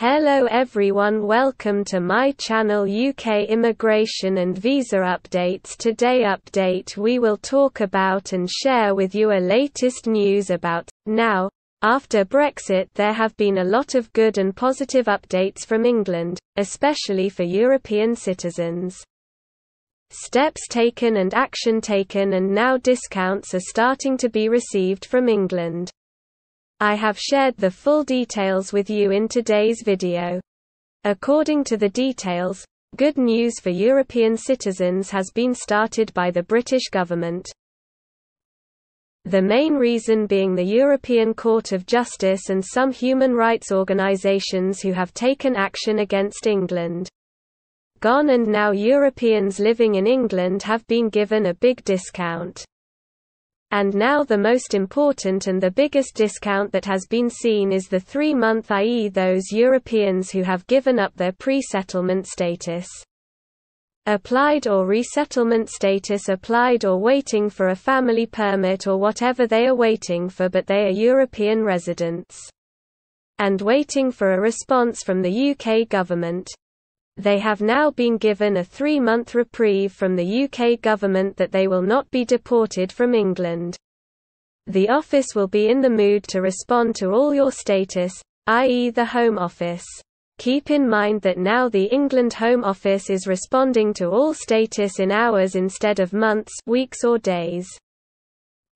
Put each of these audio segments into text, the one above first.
Hello everyone welcome to my channel UK Immigration and Visa Updates Today update we will talk about and share with you a latest news about, now, after Brexit there have been a lot of good and positive updates from England, especially for European citizens. Steps taken and action taken and now discounts are starting to be received from England. I have shared the full details with you in today's video. According to the details, good news for European citizens has been started by the British government. The main reason being the European Court of Justice and some human rights organisations who have taken action against England. Gone and now Europeans living in England have been given a big discount and now the most important and the biggest discount that has been seen is the three-month i.e. those Europeans who have given up their pre-settlement status. Applied or resettlement status applied or waiting for a family permit or whatever they are waiting for but they are European residents. And waiting for a response from the UK government they have now been given a three-month reprieve from the UK government that they will not be deported from England. The office will be in the mood to respond to all your status, i.e. the Home Office. Keep in mind that now the England Home Office is responding to all status in hours instead of months weeks or days.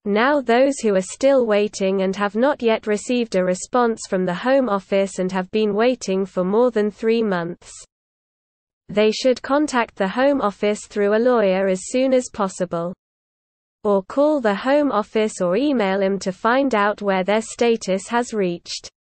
Now those who are still waiting and have not yet received a response from the Home Office and have been waiting for more than three months they should contact the Home Office through a lawyer as soon as possible. Or call the Home Office or email them to find out where their status has reached.